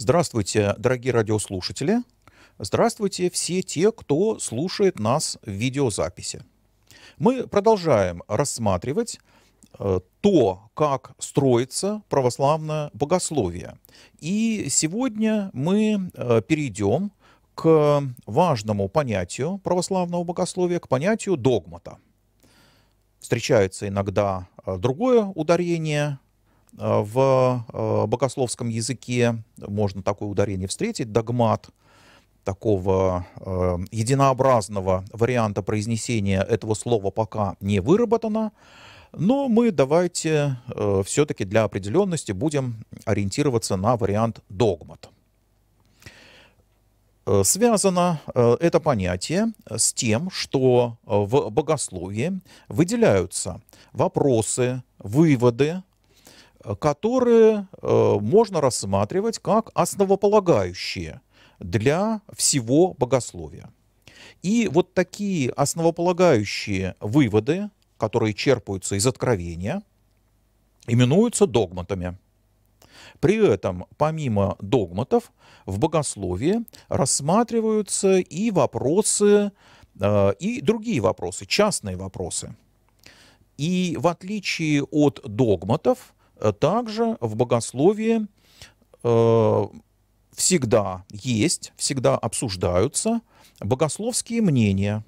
Здравствуйте, дорогие радиослушатели. Здравствуйте все те, кто слушает нас в видеозаписи. Мы продолжаем рассматривать э, то, как строится православное богословие. И сегодня мы э, перейдем к важному понятию православного богословия, к понятию догмата. Встречается иногда э, другое ударение Э, в э, богословском языке можно такое ударение встретить, догмат такого э, единообразного варианта произнесения этого слова пока не выработано, но мы давайте э, все-таки для определенности будем ориентироваться на вариант догмат. Э, связано это понятие с тем, что в богословии выделяются вопросы, выводы, которые э, можно рассматривать как основополагающие для всего богословия. И вот такие основополагающие выводы, которые черпаются из откровения, именуются догматами. При этом, помимо догматов, в богословии рассматриваются и вопросы, э, и другие вопросы, частные вопросы. И в отличие от догматов, Э, также в богословии э, всегда есть, всегда обсуждаются богословские мнения,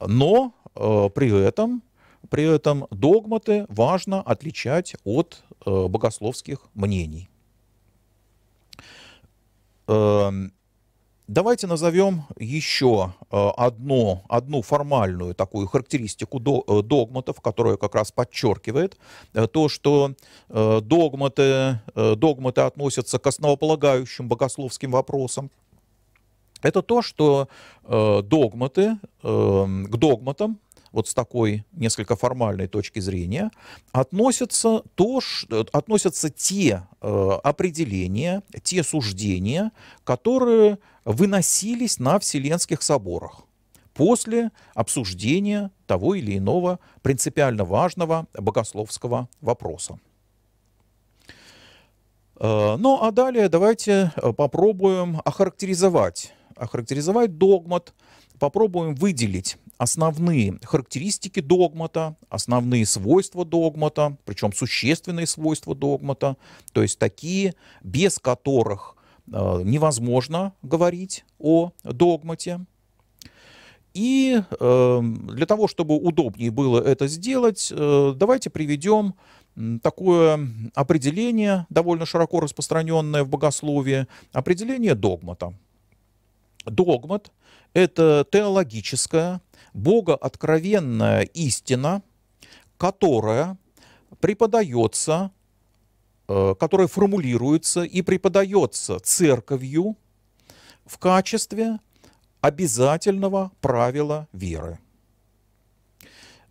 но э, при этом при этом догматы важно отличать от богословских мнений. Эм, Давайте назовем еще э, одну, одну формальную такую характеристику э, догматов, которая как раз подчеркивает э, то, что догматы, догматы относятся к основополагающим богословским вопросам. Это то, что догматы, к догматам вот с такой несколько формальной точки зрения, относятся, то, относятся те определения, те суждения, которые выносились на Вселенских соборах после обсуждения того или иного принципиально важного богословского вопроса. Э, ну а далее давайте э, попробуем охарактеризовать, охарактеризовать догмат, попробуем выделить основные характеристики догмата, основные свойства догмата, причем существенные свойства догмата, то есть такие, без которых Э, невозможно говорить о догмате. И эм, для того, чтобы удобнее было это сделать, э, давайте приведем такое определение, довольно широко распространенное в богословии, определение догмата. Догмат – это теологическая, богооткровенная истина, которая преподается Э, которое формулируется и преподается церковью в качестве обязательного правила веры.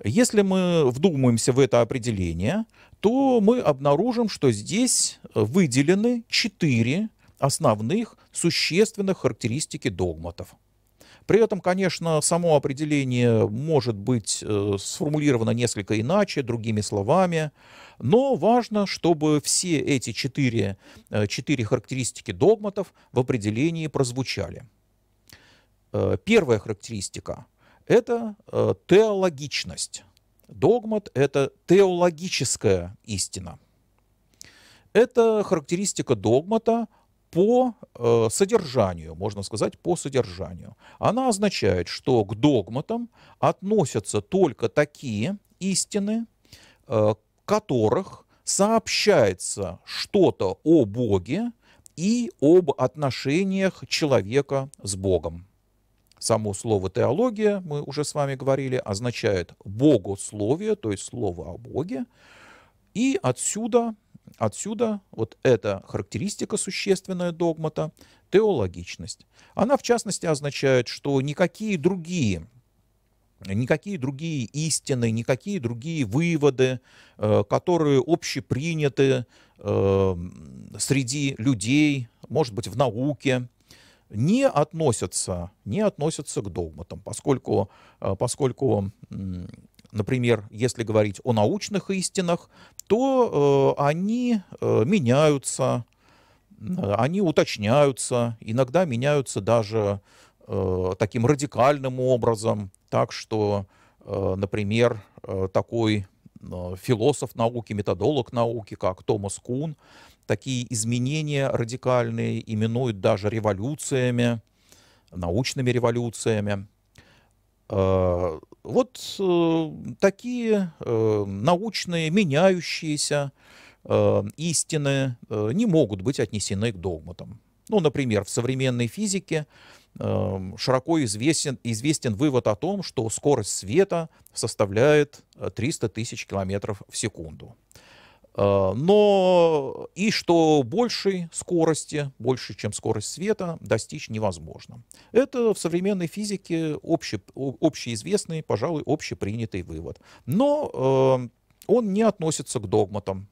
Если мы вдумаемся в это определение, то мы обнаружим, что здесь выделены четыре основных существенных характеристики догматов – при этом, конечно, само определение может быть э, сформулировано несколько иначе, другими словами, но важно, чтобы все эти четыре, э, четыре характеристики догматов в определении прозвучали. Э, первая характеристика – это теологичность. Догмат – это теологическая истина. Это характеристика догмата, по э, содержанию, можно сказать, по содержанию. Она означает, что к догматам относятся только такие истины, э, которых сообщается что-то о Боге и об отношениях человека с Богом. Само слово «теология», мы уже с вами говорили, означает «богословие», то есть слово о Боге. И отсюда Отсюда вот эта характеристика существенная догмата – теологичность. Она, в частности, означает, что никакие другие никакие другие истины, никакие другие выводы, э, которые общеприняты э, среди людей, может быть, в науке, не относятся, не относятся к догматам, поскольку, э, поскольку Например, если говорить о научных истинах, то э, они э, меняются, э, они уточняются, иногда меняются даже э, таким радикальным образом, так что, э, например, э, такой э, философ науки, методолог науки, как Томас Кун, такие изменения радикальные именуют даже революциями, научными революциями. А, вот э, такие э, научные, меняющиеся э, истины не могут быть отнесены к догматам. Ну, например, в современной физике широко известен, известен вывод о том, что скорость света составляет 300 тысяч километров в секунду. Э, но и что большей скорости, больше, чем скорость света, достичь невозможно. Это в современной физике обще, общеизвестный, пожалуй, общепринятый вывод. Но э, он не относится к догматам.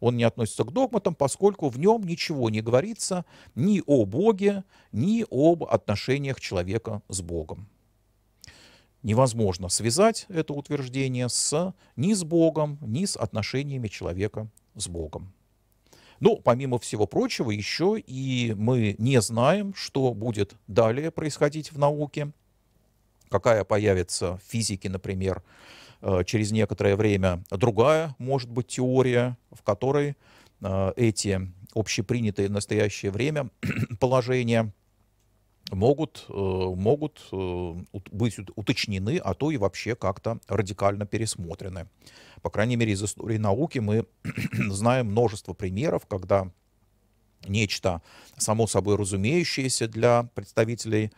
Он не относится к догматам, поскольку в нем ничего не говорится ни о Боге, ни об отношениях человека с Богом невозможно связать это утверждение с, ни с Богом, ни с отношениями человека с Богом. Но, ну, помимо всего прочего, еще и мы не знаем, что будет далее происходить в науке, какая появится в физике, например, э, через некоторое время другая, может быть, теория, в которой э, эти общепринятые в настоящее время положения – могут, э, могут э, быть уточнены, а то и вообще как-то радикально пересмотрены. По крайней мере, из истории науки мы знаем множество примеров, когда нечто само собой разумеющееся для представителей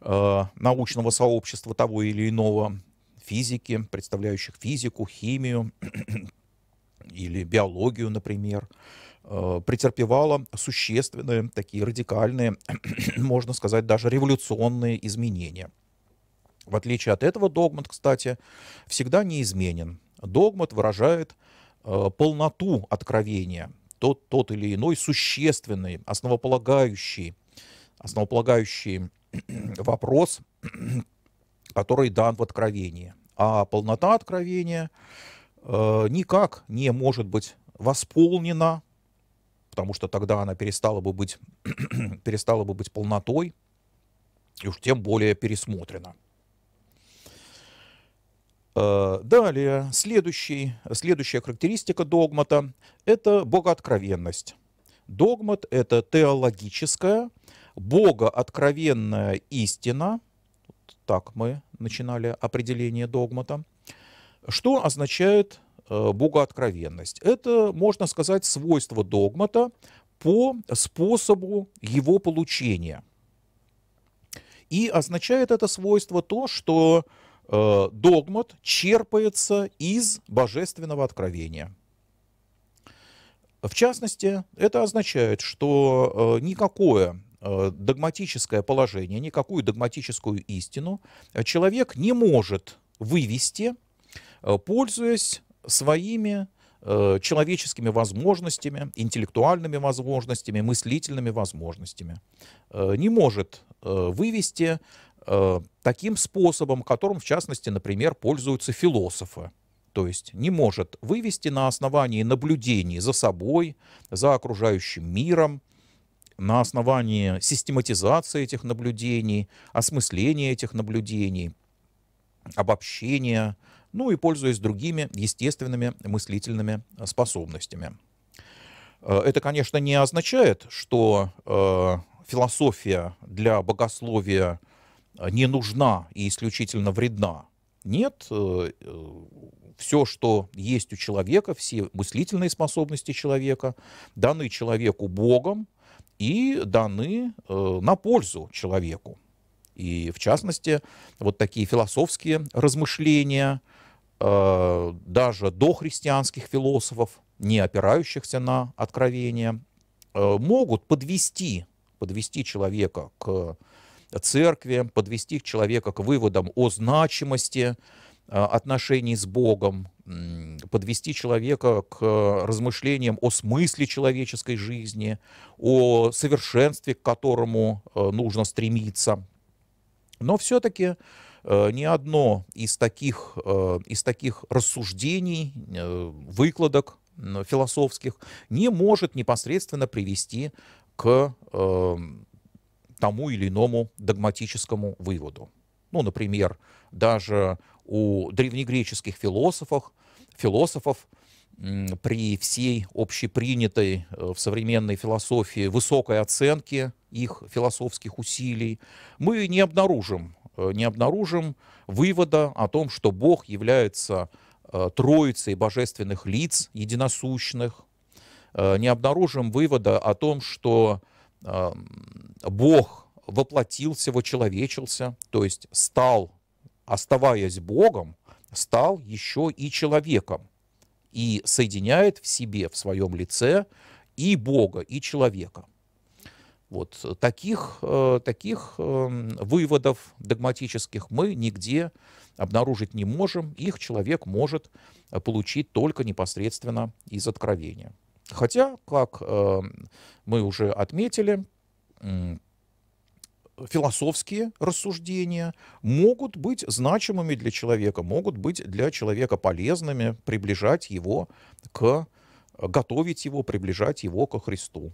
э, научного сообщества того или иного, физики, представляющих физику, химию или биологию, например, Э, претерпевала существенные, такие радикальные, можно сказать, даже революционные изменения. В отличие от этого догмат, кстати, всегда неизменен. Догмат выражает э, полноту откровения, тот, тот или иной существенный, основополагающий, основополагающий вопрос, который дан в откровении. А полнота откровения э, никак не может быть восполнена потому что тогда она перестала бы быть, перестала бы быть полнотой, и уж тем более пересмотрена. Э, далее, следующий, следующая характеристика догмата – это богооткровенность. Догмат – это теологическая, богооткровенная истина. Так мы начинали определение догмата. Что означает Э, богооткровенность. Это, можно сказать, свойство догмата по способу его получения. И означает это свойство то, что э, догмат черпается из божественного откровения. В частности, это означает, что э, никакое догматическое положение, никакую догматическую истину человек не может вывести, пользуясь своими э, человеческими возможностями, интеллектуальными возможностями, мыслительными возможностями. Э, не может э, вывести э, таким способом, которым, в частности, например, пользуются философы. То есть не может вывести на основании наблюдений за собой, за окружающим миром, на основании систематизации этих наблюдений, осмысления этих наблюдений, обобщения ну и пользуясь другими естественными мыслительными э, способностями. Э, это, конечно, не означает, что э, философия для богословия не нужна и исключительно вредна. Нет, все, что есть у человека, все мыслительные способности человека, даны человеку Богом и даны на пользу человеку. И в частности, вот такие философские размышления, Э, даже дохристианских философов, не опирающихся на откровение, э, могут подвести, подвести человека к церкви, подвести человека к выводам о значимости э, отношений с Богом, подвести человека к размышлениям о смысле человеческой жизни, о совершенстве, к которому нужно стремиться. Но все-таки Э, ни одно из таких, э, из таких рассуждений, э, выкладок философских не может непосредственно привести к тому или иному догматическому выводу. Ну, например, даже у древнегреческих философов, философов при всей общепринятой в современной философии высокой оценке их философских усилий, мы не обнаружим Э, не обнаружим вывода о том, что Бог является э, троицей божественных лиц единосущных, э, не обнаружим вывода о том, что эм, Бог воплотился, вочеловечился, то есть стал, оставаясь Богом, стал еще и человеком и соединяет в себе, в своем лице и Бога, и человека. Вот э, таких, э, таких эм, выводов догматических мы нигде обнаружить не можем. Их человек может э, получить только непосредственно из откровения. Хотя, как мы уже отметили, философские рассуждения могут быть значимыми для человека, могут быть для человека полезными, приближать его к готовить его, приближать его ко Христу.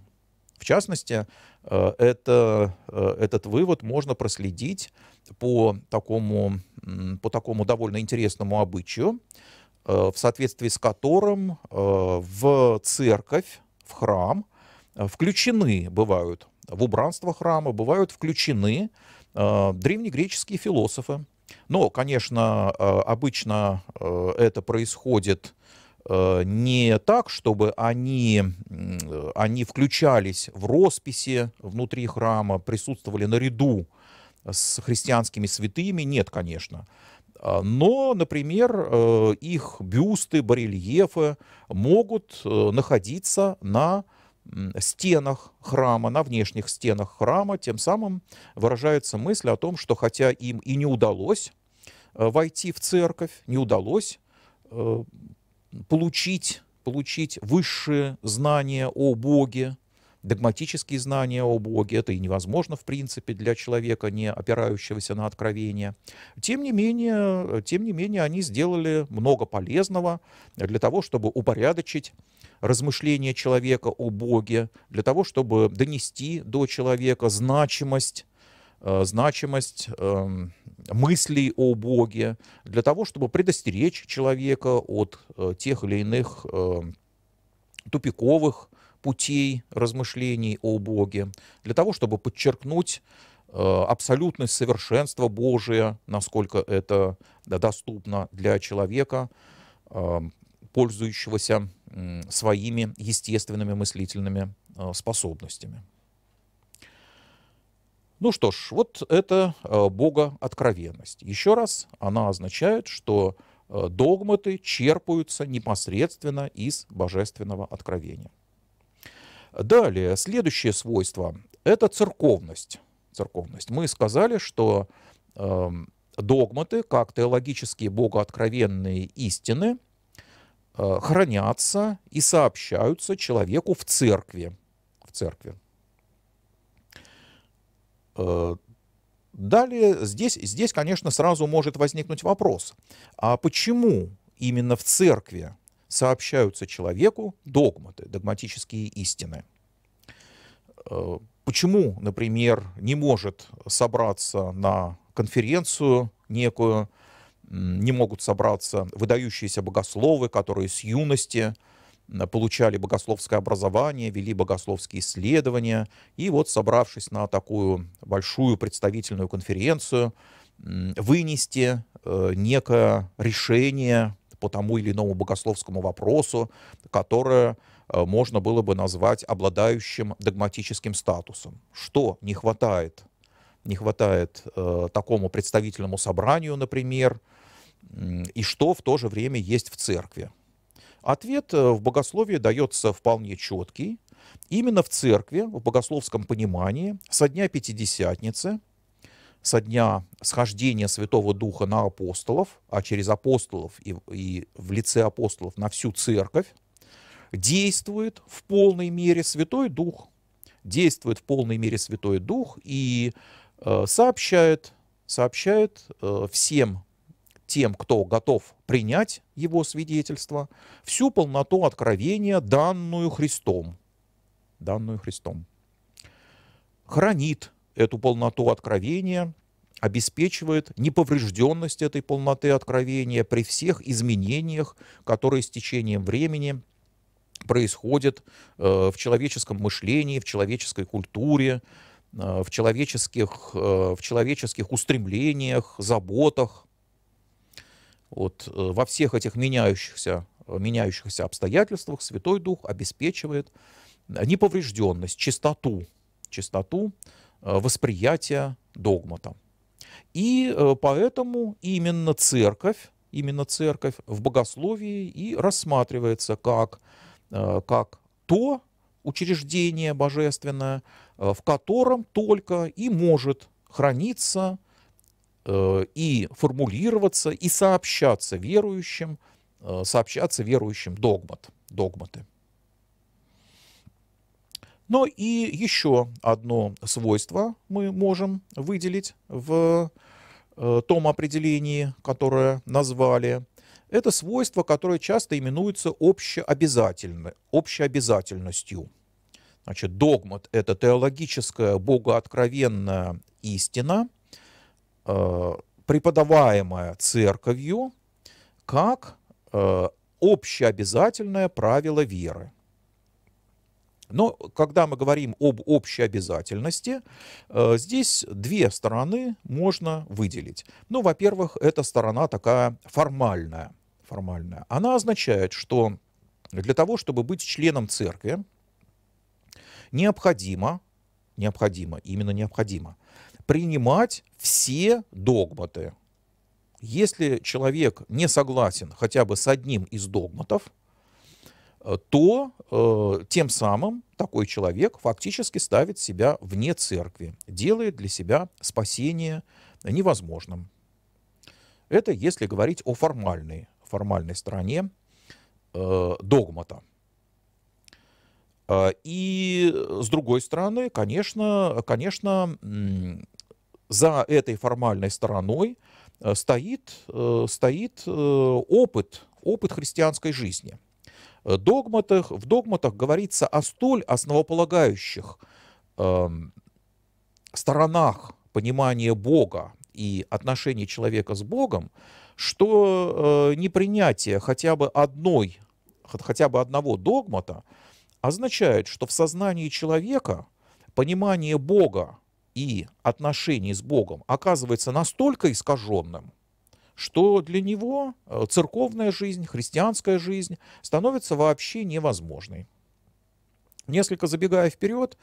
В частности, э, это, э, этот вывод можно проследить по такому, по такому довольно интересному обычаю, э, в соответствии с которым в церковь, в храм включены, бывают в убранство храма, бывают включены древнегреческие философы. Но, конечно, обычно это происходит Э, не так, чтобы они, э, они включались в росписи внутри храма, присутствовали наряду с христианскими святыми, нет, конечно. А, но, например, э, их бюсты, барельефы могут находиться на стенах храма, на внешних стенах храма, тем самым выражается мысль о том, что хотя им и не удалось войти в церковь, не удалось получить, получить высшие знания о Боге, догматические знания о Боге, это и невозможно, в принципе, для человека, не опирающегося на откровение. Тем не менее, тем не менее они сделали много полезного для того, чтобы упорядочить размышления человека о Боге, для того, чтобы донести до человека значимость, э, значимость эм, мыслей о Боге, для того, чтобы предостеречь человека от э, тех или иных э, тупиковых путей размышлений о Боге, для того, чтобы подчеркнуть э, абсолютность совершенства Божия, насколько это доступно для человека, пользующегося своими естественными мыслительными способностями. Ну что ж, вот это э, Бога откровенность. Еще раз, она означает, что э, догматы черпаются непосредственно из божественного откровения. Далее, следующее свойство – это церковность. церковность. Мы сказали, что э, догматы, как теологические богооткровенные истины, э, хранятся и сообщаются человеку в церкви. В церкви. Э, далее здесь, здесь, конечно, сразу может возникнуть вопрос, а почему именно в церкви сообщаются человеку догматы, догматические истины? Э, почему, например, не может собраться на конференцию некую, не могут собраться выдающиеся богословы, которые с юности э, Э, получали богословское образование, вели богословские исследования. И вот, собравшись на такую большую представительную конференцию, вынести э, некое решение по тому или иному богословскому вопросу, которое э, можно было бы назвать обладающим догматическим статусом. Что не хватает? Не хватает э, такому представительному собранию, например, и что в то же время есть в церкви. Ответ э, в богословии дается вполне четкий. Именно в церкви, в богословском понимании, со дня Пятидесятницы, со дня схождения Святого Духа на апостолов, а через апостолов и, и в лице апостолов на всю церковь, действует в полной мере Святой Дух. Действует в полной мере Святой Дух и э, сообщает, сообщает э, всем тем, кто готов принять его свидетельство, всю полноту откровения, данную Христом. Данную Христом. Хранит эту полноту откровения, обеспечивает неповрежденность этой полноты откровения при всех изменениях, которые с течением времени происходят э, в человеческом мышлении, в человеческой культуре, э, в человеческих, э, в человеческих устремлениях, заботах, вот, э, во всех этих меняющихся, э, меняющихся обстоятельствах Святой Дух обеспечивает э, неповрежденность, чистоту, чистоту восприятия догмата. И поэтому именно церковь, именно церковь в богословии и рассматривается как, как то учреждение божественное, в котором только и может храниться Э, и формулироваться, и сообщаться верующим, э, сообщаться верующим догмат, догматы. Но и еще одно свойство мы можем выделить в э, том определении, которое назвали. Это свойство, которое часто именуется общеобязательно, общеобязательностью. Значит, догмат – это теологическая богооткровенная истина – Э, преподаваемая церковью как э, общеобязательное правило веры. Но когда мы говорим об общей обязательности, э, здесь две стороны можно выделить. Ну, во-первых, эта сторона такая формальная. формальная. Она означает, что для того, чтобы быть членом церкви, необходимо, необходимо, именно необходимо, принимать все догматы. Если человек не согласен хотя бы с одним из догматов, э, то э, тем самым такой человек фактически ставит себя вне церкви, делает для себя спасение невозможным. Это если говорить о формальной, формальной стороне э, догмата. Э, и э, с другой стороны, конечно, конечно, за этой формальной стороной э, стоит, э, стоит э, опыт, опыт христианской жизни. Догматах, в догматах говорится о столь основополагающих эм, сторонах понимания Бога и отношений человека с Богом, что непринятие хотя бы одной, хотя бы одного догмата означает, что в сознании человека понимание Бога и отношений с Богом оказывается настолько искаженным, что для него э, церковная жизнь, христианская жизнь становится вообще невозможной. Несколько забегая вперед,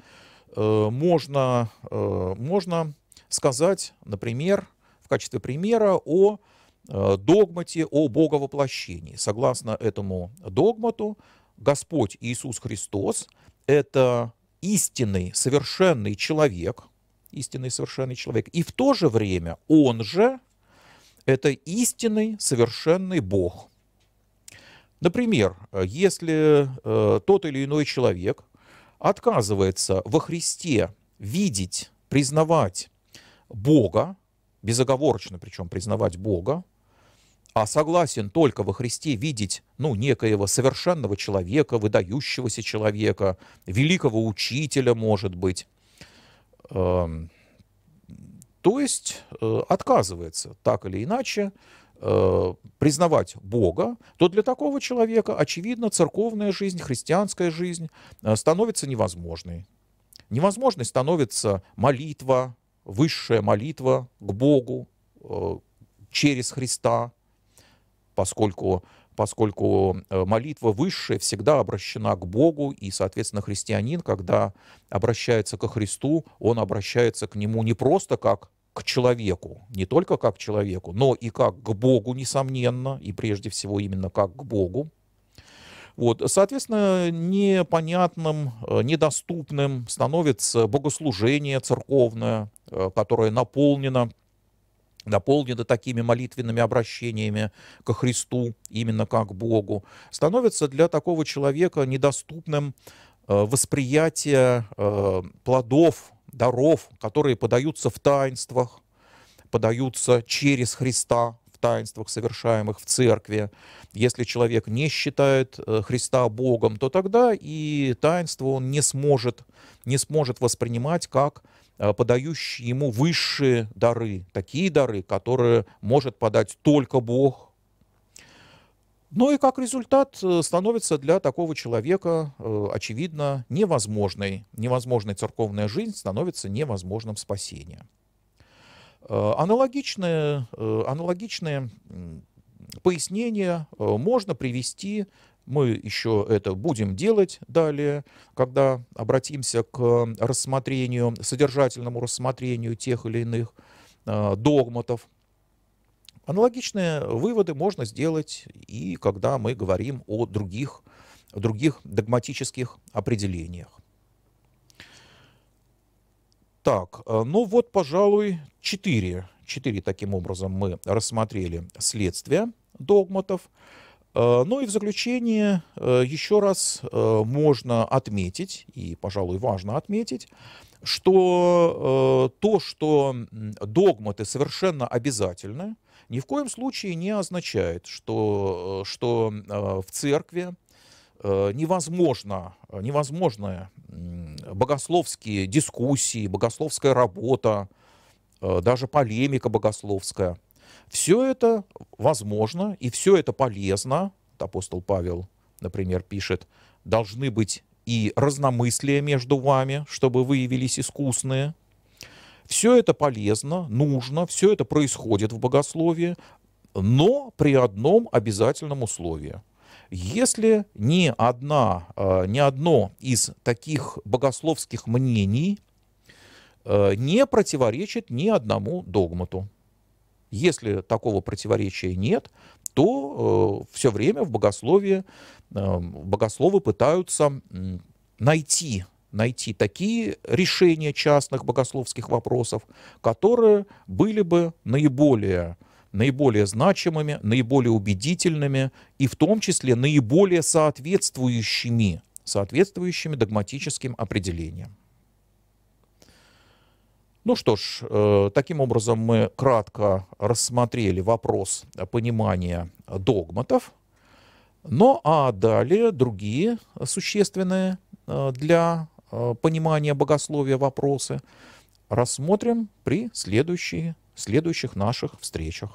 э, можно, э, можно сказать, например, в качестве примера о догмате о боговоплощении. Согласно этому догмату, Господь Иисус Христос – это истинный, совершенный человек – истинный совершенный человек, и в то же время он же это истинный совершенный Бог. Например, если э, тот или иной человек отказывается во Христе видеть, признавать Бога, безоговорочно причем признавать Бога, а согласен только во Христе видеть ну, некоего совершенного человека, выдающегося человека, великого учителя, может быть, Эм, то есть э, отказывается так или иначе э, признавать Бога, то для такого человека, очевидно, церковная жизнь, христианская жизнь э, становится невозможной. Невозможной становится молитва, высшая молитва к Богу через Христа, поскольку поскольку э, молитва высшая всегда обращена к Богу, и, соответственно, христианин, когда обращается ко Христу, он обращается к Нему не просто как к человеку, не только как к человеку, но и как к Богу, несомненно, и прежде всего именно как к Богу. Вот, соответственно, непонятным, э, недоступным становится богослужение церковное, э, которое наполнено наполнены такими молитвенными обращениями ко Христу, именно как Богу, становится для такого человека недоступным э, восприятие э, плодов, даров, которые подаются в таинствах, подаются через Христа в таинствах, совершаемых в церкви. Если человек не считает э, Христа Богом, то тогда и таинство он не сможет, не сможет воспринимать как Э, подающий ему высшие дары, такие дары, которые может подать только Бог. Ну и как результат э, становится для такого человека, э, очевидно, невозможной. Невозможной церковная жизнь становится невозможным спасение. Аналогичное, аналогичное пояснение можно привести мы еще это будем делать далее, когда обратимся к рассмотрению, содержательному рассмотрению тех или иных э, догматов. Аналогичные выводы можно сделать и когда мы говорим о других, других догматических определениях. Так, э, ну вот, пожалуй, четыре. Четыре таким образом мы рассмотрели следствия догматов. Э, ну и в заключение э, еще раз э, можно отметить, и, пожалуй, важно отметить, что то, что догматы совершенно обязательны, ни в коем случае не означает, что, что в церкви невозможно, невозможны богословские дискуссии, богословская работа, даже полемика богословская – все это возможно и все это полезно, апостол Павел, например, пишет, должны быть и разномыслия между вами, чтобы вы явились искусные. Все это полезно, нужно, все это происходит в богословии, но при одном обязательном условии. Если ни, одна, э, ни одно из таких богословских мнений э, не противоречит ни одному догмату. Если такого противоречия нет, то э, все время в богословии э, богословы пытаются э, найти найти такие решения частных богословских вопросов, которые были бы наиболее, наиболее значимыми, наиболее убедительными и в том числе наиболее соответствующими, соответствующими догматическим определениям. Ну что ж, э, таким образом мы кратко рассмотрели вопрос понимания догматов, ну а далее другие существенные э, для э, понимания богословия вопросы рассмотрим при следующей, следующих наших встречах.